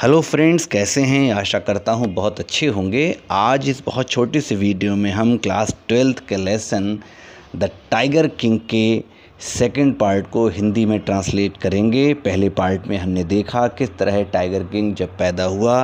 hello friends कैसे हैं आशा करता हूं बहुत अच्छे होंगे आज इस बहुत छोटी सी वीडियो में हम क्लास ट्वेल्थ के लेसन द टाइगर किंग के सेकंड पार्ट को हिंदी में ट्रांसलेट करेंगे पहले पार्ट में हमने देखा किस तरह टाइगर किंग जब पैदा हुआ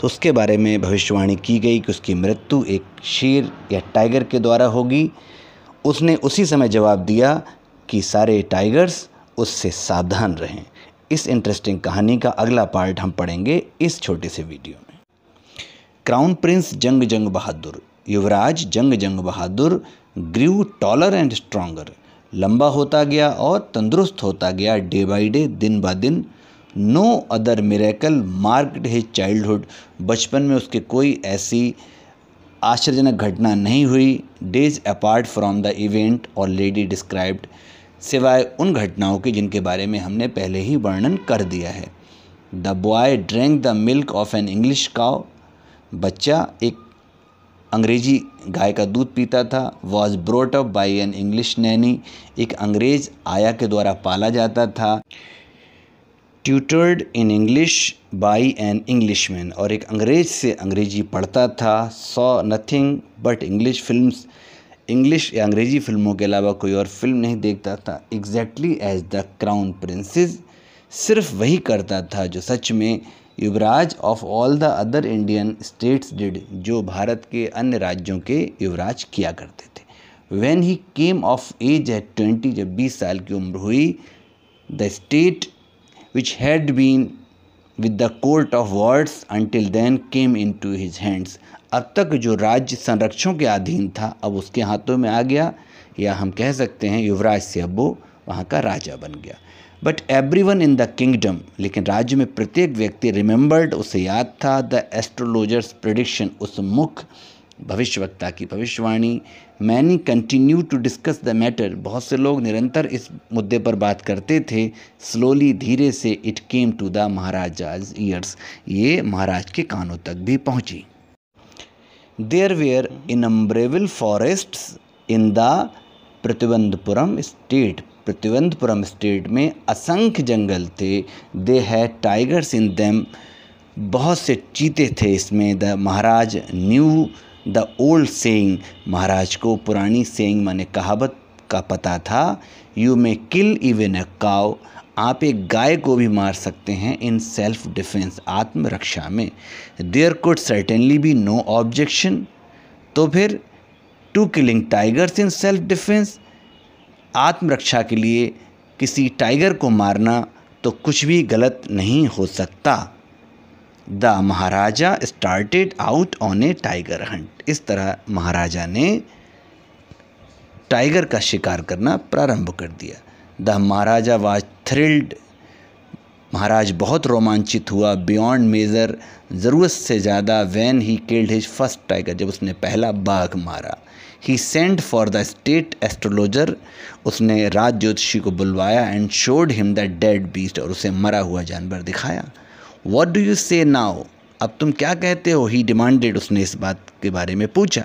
तो उसके बारे में भविष्यवाणी की गई कि उसकी मृत्यु एक शेर या टाइगर के द्वारा होगी उसने उसी समय जवाब दिया कि सारे टाइगर्स उससे सावधान रहें इस इंटरेस्टिंग कहानी का अगला पार्ट हम पढ़ेंगे इस छोटे से वीडियो में क्राउन प्रिंस जंग जंग बहादुर युवराज Jung Jung Bahadur grew taller and stronger लंबा होता गया और तंदुरुस्त होता गया डे बाई डे दिन बा दिन no other miracle marked his childhood बचपन में उसके कोई ऐसी आश्चर्यजनक घटना नहीं हुई days apart from the event और लेडी डिस्क्राइब्ड सिवाय उन घटनाओं के जिनके बारे में हमने पहले ही वर्णन कर दिया है the boy drank the milk of an English cow बच्चा एक अंग्रेजी गाय का दूध पीता था was brought up by an English nanny एक अंग्रेज आया के द्वारा पाला जाता था tutored in English by an Englishman और एक अंग्रेज से अंग्रेजी पढ़ता था saw nothing but English films English या अंग्रेज़ी फिल्मों के अलावा कोई और फिल्म नहीं देखता था exactly as the crown princes सिर्फ वही करता था जो सच में युवराज of all the other Indian states did जो भारत के अन्य राज्यों के युवराज किया करते थे when he came of age at twenty जब बीस साल की उम्र हुई the state which had been with the court of wards until then came into his hands अब तक जो राज्य संरक्षण के अधीन था अब उसके हाथों में आ गया या हम कह सकते हैं युवराज से अब वो वहाँ का राजा बन गया but everyone in the kingdom लेकिन राज्य में प्रत्येक व्यक्ति रिमेंबर्ड उसे याद था द एस्ट्रोलॉजर्स प्रडिक्शन उस मुख्य भविष्यवक्ता की भविष्यवाणी many continue to discuss the matter बहुत से लोग निरंतर इस मुद्दे पर बात करते थे स्लोली धीरे से it came to the maharaja's ears ये महाराज के कानों तक भी पहुंची there were innumerable forest in the Pratibandhapuram state Pratibandhapuram state में असंख्य जंगल थे दे है टाइगर्स इन दैम बहुत से चीते थे इसमें the maharaja knew the old saying महाराज को पुरानी सेइंग माने कहावत का पता था यू मे किल इवन अ काव आप एक गाय को भी मार सकते हैं इन सेल्फ डिफेंस आत्मरक्षा में there could certainly be no objection तो फिर to killing tigers in self defence आत्मरक्षा के लिए किसी टाइगर को मारना तो कुछ भी गलत नहीं हो सकता the maharaja started out on a tiger hunt इस तरह महाराजा ने टाइगर का शिकार करना प्रारंभ कर दिया द महाराजा वाज थ्रिल्ड महाराज बहुत रोमांचित हुआ बियॉन्ड मेज़र ज़रूरत से ज़्यादा when he killed his first tiger जब उसने पहला बाघ मारा he sent for the state astrologer उसने राज ज्योतिषी को बुलवाया and showed him the dead beast और उसे मरा हुआ जानवर दिखाया वॉट डू यू से नाओ अब तुम क्या कहते हो ही डिमांडेड उसने इस बात के बारे में पूछा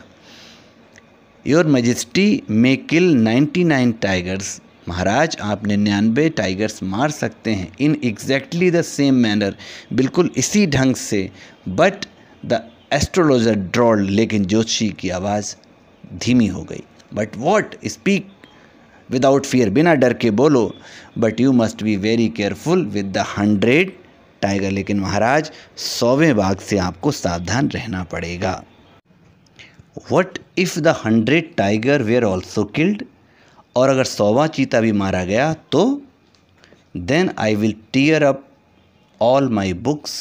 your majesty may kill ninety nine tigers महाराज आप निन्यानवे टाइगर्स मार सकते हैं in exactly the same manner बिल्कुल इसी ढंग से बट द एस्ट्रोलॉजर ड्रॉल लेकिन जोशी की आवाज़ धीमी हो गई but what speak without fear बिना डर के बोलो but you must be very careful with the hundred tiger लेकिन महाराज सौवें बाघ से आपको सावधान रहना पड़ेगा what if the hundred tiger were also killed और अगर सौवा चीता भी मारा गया तो then I will tear up all my books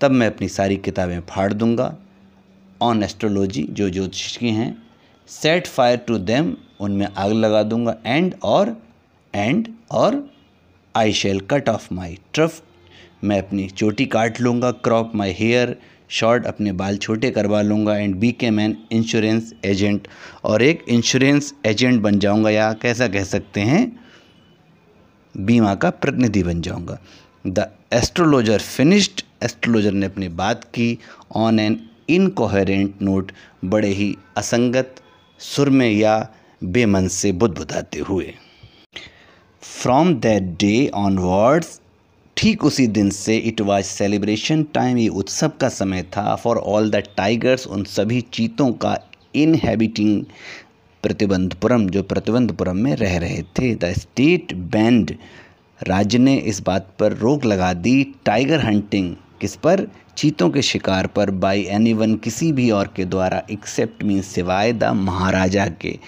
तब मैं अपनी सारी किताबें फाड़ दूंगा ऑन एस्ट्रोलॉजी जो ज्योतिष की हैं सेट फायर टू देम उनमें आग लगा दूंगा एंड और एंड और I shall cut off my ट्रफ मैं अपनी चोटी काट लूँगा क्रॉप माई हेयर शॉर्ट अपने बाल छोटे करवा लूँगा and become an insurance agent और एक इंश्योरेंस एजेंट बन जाऊँगा या कैसा कह सकते हैं बीमा का प्रतिनिधि बन जाऊँगा द एस्ट्रोलॉजर फिनिश्ड एस्ट्रोलॉजर ने अपनी बात की ऑन एन इनकोहरेंट नोट बड़े ही असंगत सुर में या बेमन से बुदबुदाते हुए फ्रॉम दैट डे ऑनवर्ड्स ठीक उसी दिन से इट वॉज सेलिब्रेशन टाइम ये उत्सव का समय था फॉर ऑल द टाइगर्स उन सभी चीतों का इनहेबिटिंग प्रतिबंधपुरम जो प्रतिबंधपुरम में रह रहे थे द स्टेट बैंड राज्य ने इस बात पर रोक लगा दी टाइगर हंटिंग किस पर चीतों के शिकार पर बाय एनीवन किसी भी और के द्वारा एक्सेप्ट मीन सिवाय द महाराजा के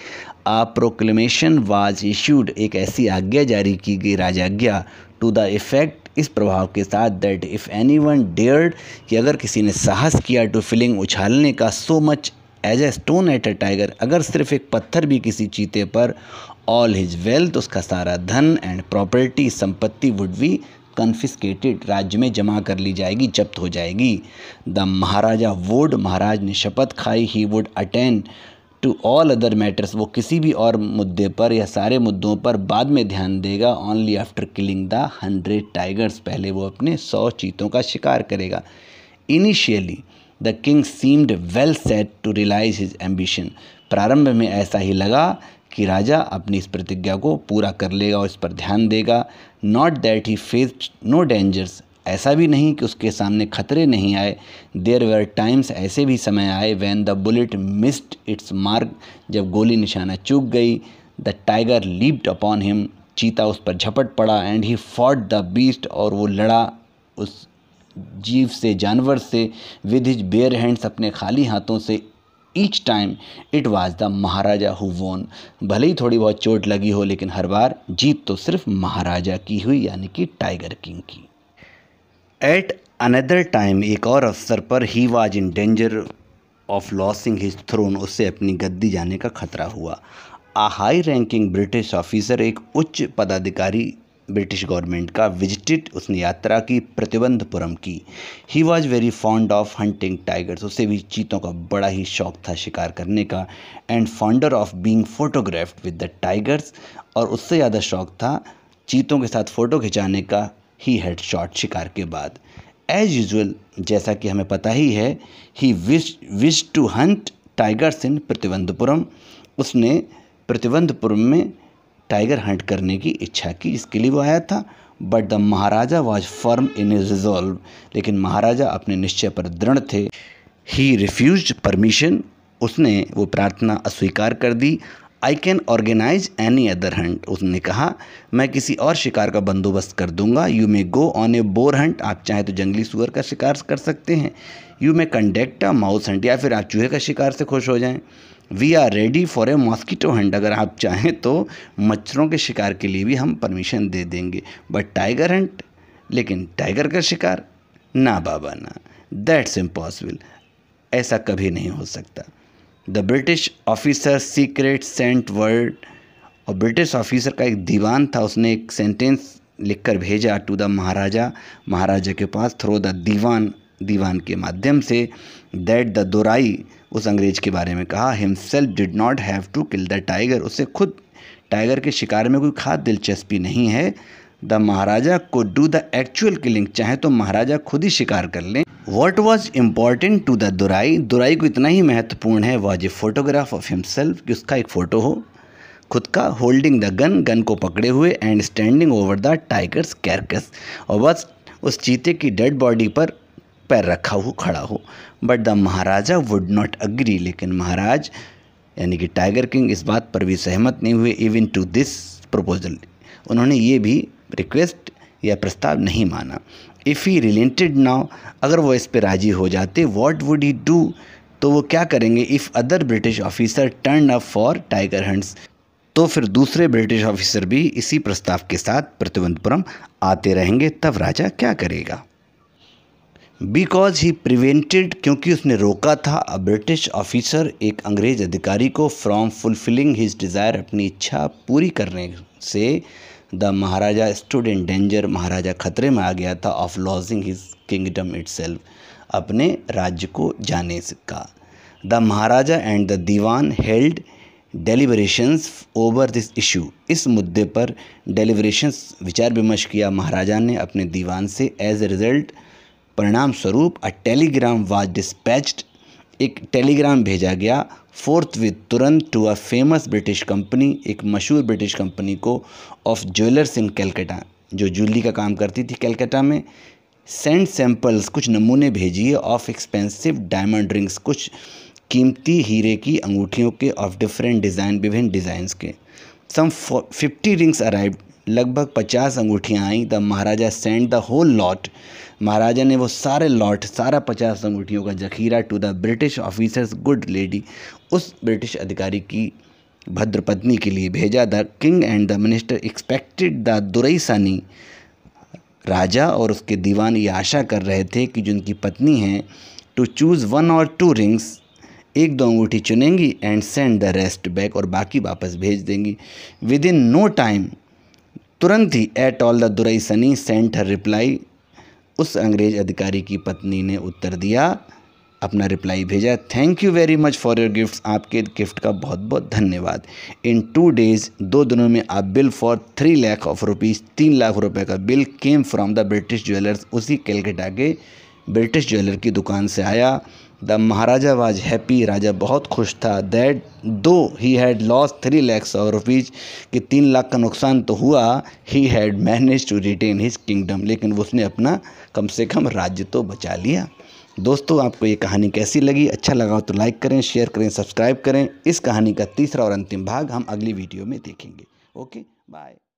आ प्रोक्लेमेशन वाज इश्यूड एक ऐसी आज्ञा जारी की गई राजाज्ञा टू द इफेक्ट इस प्रभाव के साथ that if anyone dared कि अगर किसी ने साहस किया टू फिलिंग उछालने का so much as a stone at a tiger अगर सिर्फ एक पत्थर भी किसी चीते पर ऑल हिज वेल्थ उसका सारा धन एंड प्रॉपर्टी संपत्ति वुड बी कन्फिस्केटेड राज्य में जमा कर ली जाएगी जब्त हो जाएगी द महाराजा वुड महाराज ने शपथ खाई he would attend to all other matters वो किसी भी और मुद्दे पर या सारे मुद्दों पर बाद में ध्यान देगा only after killing the hundred tigers पहले वो अपने सौ चीतों का शिकार करेगा initially the king seemed well set to realise his ambition प्रारंभ में ऐसा ही लगा कि राजा अपनी इस प्रतिज्ञा को पूरा कर लेगा और इस पर ध्यान देगा not that he faced no dangers ऐसा भी नहीं कि उसके सामने खतरे नहीं आए देर वेर टाइम्स ऐसे भी समय आए when the bullet missed its mark जब गोली निशाना चूक गई the tiger leaped upon him चीता उस पर झपट पड़ा and he fought the beast और वो लड़ा उस जीव से जानवर से विद हिज बेयर हैंड्स अपने खाली हाथों से each time it was the Maharaja who won भले ही थोड़ी बहुत चोट लगी हो लेकिन हर बार जीत तो सिर्फ महाराजा की हुई यानी कि टाइगर किंग की एट अनदर टाइम एक और अवसर पर he was in danger of losing his throne उससे अपनी गद्दी जाने का खतरा हुआ a high ranking British officer एक उच्च पदाधिकारी ब्रिटिश गवर्नमेंट का विजिटेड उसने यात्रा की प्रतिबंधपुरम की he was very fond of hunting tigers उसे भी चीतों का बड़ा ही शौक था शिकार करने का and fonder of being photographed with the tigers और उससे ज़्यादा शौक था चीतों के साथ फ़ोटो खिंचाने का ही हेड शॉट शिकार के बाद एज यूजल जैसा कि हमें पता ही है he wish wish to hunt tigers in Pratibandhapuram उसने प्रतिबंधपुरम में टाइगर हंट करने की इच्छा की इसके लिए वो आया था but the Maharaja was firm in resolve लेकिन महाराजा अपने निश्चय पर दृढ़ थे ही रिफ्यूज परमिशन उसने वो प्रार्थना अस्वीकार कर दी I can organise any other hunt उसने कहा मैं किसी और शिकार का बंदोबस्त कर दूंगा you may go on a boar hunt आप चाहें तो जंगली सुअर का शिकार कर सकते हैं you may conduct a mouse hunt या फिर आप चूहे का शिकार से खुश हो जाएं we are ready for a mosquito hunt अगर आप चाहें तो मच्छरों के शिकार के लिए भी हम परमिशन दे देंगे बट टाइगर हंट लेकिन टाइगर का शिकार ना बाबा ना दैट्स इम्पॉसिबल ऐसा कभी नहीं हो सकता the British officer secret sent word और ब्रिटिश ऑफिसर का एक दीवान था उसने एक सेंटेंस लिखकर भेजा टू द महाराजा महाराजा के पास थ्रो द दीवान दीवान के माध्यम से दैट द दुराई उस अंग्रेज के बारे में कहा himself did not have to kill the tiger उसे खुद टाइगर के शिकार में कोई खास दिलचस्पी नहीं है द महाराजा को डू द एक्चुअल किलिंग चाहे तो महाराजा खुद ही शिकार कर लें what was important to the Durai Durai को इतना ही महत्वपूर्ण है was a photograph of himself कि उसका एक फ़ोटो हो खुद का होल्डिंग द गन गन को पकड़े हुए and standing over the tigers carcass और बस उस चीते की डेड बॉडी पर पैर रखा हो खड़ा हो but the Maharaja would not agree लेकिन महाराज यानी कि टाइगर किंग इस बात पर भी सहमत नहीं हुए इवन टू दिस प्रपोजल उन्होंने ये भी रिक्वेस्ट या प्रस्ताव नहीं माना इफ़ ही रिलेंटेड नाउ अगर वो इस पर राजी हो जाते वॉट वुड ही डू तो वो क्या करेंगे if other British officer turn up for tiger hunts तो फिर दूसरे ब्रिटिश ऑफिसर भी इसी प्रस्ताव के साथ प्रतिबंधपुरम आते रहेंगे तब राजा क्या करेगा बिकॉज ही प्रिवेंटेड क्योंकि उसने रोका था अ ब्रिटिश ऑफिसर एक अंग्रेज अधिकारी को फ्रॉम फुलफिलिंग हिज डिज़ायर अपनी इच्छा पूरी करने से the Maharaja stood in danger महाराजा खतरे में आ गया था of losing his kingdom it अपने राज्य को जाने का the Maharaja and the Dewan held deliberations over this issue इस मुद्दे पर डेलीब्रेशंस विचार विमर्श किया महाराजा ने अपने दीवान से एज ए रिज़ल्ट परिणाम स्वरूप अ टेलीग्राम वाज डिस्पैच्ड एक टेलीग्राम भेजा गया फोर्थ विद तुरंत to a famous British company एक मशहूर ब्रिटिश कंपनी को ऑफ ज्वेलर्स इन कैलकटा जो ज्वेलरी का काम करती थी कैलकटा में सेंड सैंपल्स कुछ नमूने भेजिए ऑफ एक्सपेंसिव डायमंड रिंग्स कुछ कीमती हीरे की अंगूठियों के ऑफ डिफरेंट डिज़ाइन विभिन्न डिज़ाइंस के सम फिफ्टी रिंग्स अराइव लगभग पचास अंगूठियाँ आईं the Maharaja send the whole lot महाराजा ने वो सारे लॉट सारा पचास अंगूठियों का जखीरा to the British officer's good lady उस ब्रिटिश अधिकारी की भद्रपत्नी के लिए भेजा the king and the minister expected the Durai Sani राजा और उसके दीवान ये आशा कर रहे थे कि जो उनकी पत्नी हैं to choose one or two rings एक दो अंगूठी चुनेंगी and send the rest back और बाकी वापस भेज देंगी विद इन नो टाइम तुरंत ही at all the Durai Sani sent her reply उस अंग्रेज अधिकारी की पत्नी ने उत्तर दिया अपना रिप्लाई भेजा thank you very much for your gift आपके गिफ्ट का बहुत बहुत धन्यवाद इन टू डेज़ दो दिनों में आप bill for three lakh of rupees तीन लाख रुपए का bill came from the British jewellers उसी कैलकटा के ब्रिटिश ज्वेलर की दुकान से आया द महाराजा वाज हैप्पी राजा बहुत खुश था that though he had loss three lakhs और रुपीज़ कि तीन लाख का नुकसान तो हुआ he had manage to retain his kingdom लेकिन उसने अपना कम से कम राज्य तो बचा लिया दोस्तों आपको ये कहानी कैसी लगी अच्छा लगा हो तो लाइक करें शेयर करें सब्सक्राइब करें इस कहानी का तीसरा और अंतिम भाग हम अगली वीडियो में देखेंगे ओके बाय